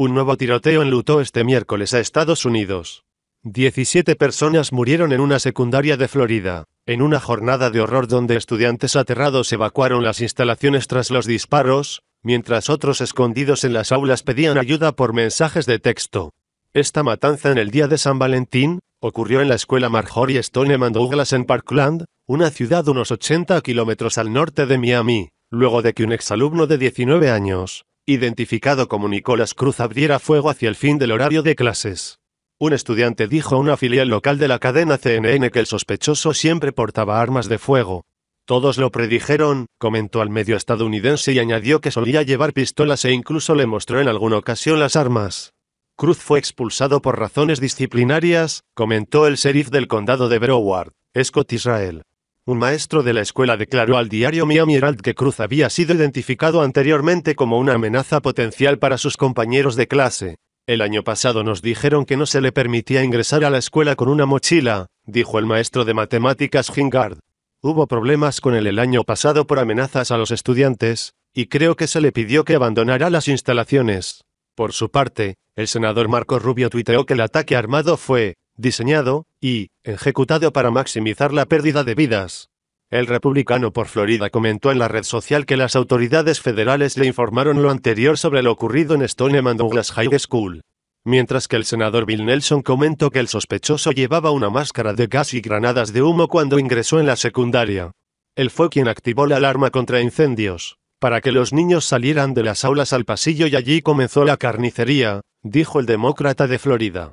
Un nuevo tiroteo enlutó este miércoles a Estados Unidos. 17 personas murieron en una secundaria de Florida, en una jornada de horror donde estudiantes aterrados evacuaron las instalaciones tras los disparos, mientras otros escondidos en las aulas pedían ayuda por mensajes de texto. Esta matanza en el día de San Valentín ocurrió en la escuela Marjorie Stoneman Douglas en Parkland, una ciudad unos 80 kilómetros al norte de Miami, luego de que un exalumno de 19 años, identificado como Nicolás Cruz, abriera fuego hacia el fin del horario de clases. Un estudiante dijo a una filial local de la cadena CNN que el sospechoso siempre portaba armas de fuego. Todos lo predijeron, comentó al medio estadounidense y añadió que solía llevar pistolas e incluso le mostró en alguna ocasión las armas. Cruz fue expulsado por razones disciplinarias, comentó el sheriff del condado de Broward, Scott Israel. Un maestro de la escuela declaró al diario Miami Herald que Cruz había sido identificado anteriormente como una amenaza potencial para sus compañeros de clase. El año pasado nos dijeron que no se le permitía ingresar a la escuela con una mochila, dijo el maestro de matemáticas Hingard. Hubo problemas con él el año pasado por amenazas a los estudiantes, y creo que se le pidió que abandonara las instalaciones. Por su parte, el senador Marco Rubio tuiteó que el ataque armado fue diseñado y ejecutado para maximizar la pérdida de vidas. El republicano por Florida comentó en la red social que las autoridades federales le informaron lo anterior sobre lo ocurrido en Stoneman Douglas High School. Mientras que el senador Bill Nelson comentó que el sospechoso llevaba una máscara de gas y granadas de humo cuando ingresó en la secundaria. Él fue quien activó la alarma contra incendios, para que los niños salieran de las aulas al pasillo y allí comenzó la carnicería, dijo el demócrata de Florida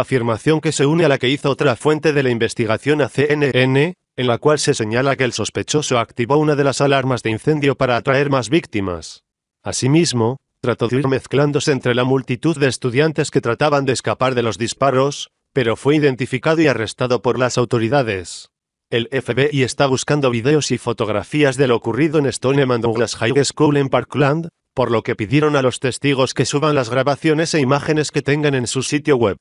afirmación que se une a la que hizo otra fuente de la investigación a CNN, en la cual se señala que el sospechoso activó una de las alarmas de incendio para atraer más víctimas. Asimismo, trató de ir mezclándose entre la multitud de estudiantes que trataban de escapar de los disparos, pero fue identificado y arrestado por las autoridades. El FBI está buscando videos y fotografías de lo ocurrido en Stoneman Douglas High School en Parkland, por lo que pidieron a los testigos que suban las grabaciones e imágenes que tengan en su sitio web.